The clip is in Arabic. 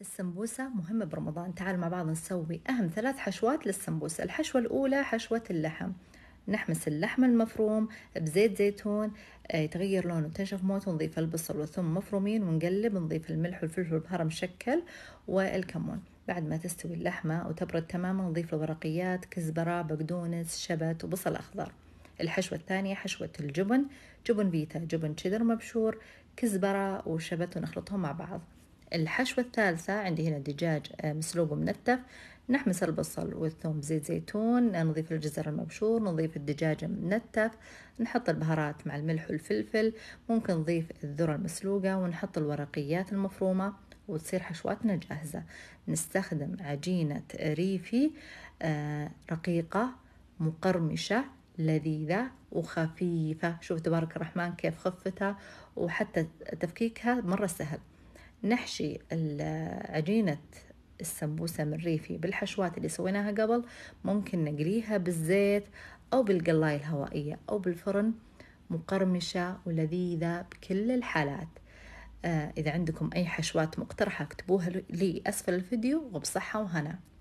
السمبوسة مهمة برمضان تعالوا مع بعض نسوي أهم ثلاث حشوات للسمبوسة الحشوة الأولى حشوة اللحم نحمس اللحم المفروم بزيت زيتون آه، يتغير لونه تنشف موته نضيف البصل والثوم مفرومين ونقلب نضيف الملح والفلفل والبهار مشكل والكمون بعد ما تستوي اللحمة وتبرد تماما نضيف الورقيات كزبرة بقدونس شبت وبصل أخضر الحشوة الثانية حشوة الجبن جبن بيتا جبن شيدر مبشور كزبرة وشبت ونخلطهم مع بعض الحشوة الثالثة عندي هنا دجاج آه، مسلوق ومنتف نحمس البصل والثوم بزيت زيتون نضيف الجزر المبشور نضيف الدجاج المنتف نحط البهارات مع الملح والفلفل ممكن نضيف الذرة المسلوقة ونحط الورقيات المفرومة وتصير حشواتنا جاهزة نستخدم عجينة ريفي آه، رقيقة مقرمشة لذيذة وخفيفة شوف تبارك الرحمن كيف خفتها وحتى تفكيكها مرة سهل نحشي عجينة السمبوسة من ريفي بالحشوات اللي سويناها قبل ممكن نقليها بالزيت أو بالقلاية الهوائية أو بالفرن مقرمشة ولذيذة بكل الحالات آه إذا عندكم أي حشوات مقترحة اكتبوها لي أسفل الفيديو وبصحة وهنا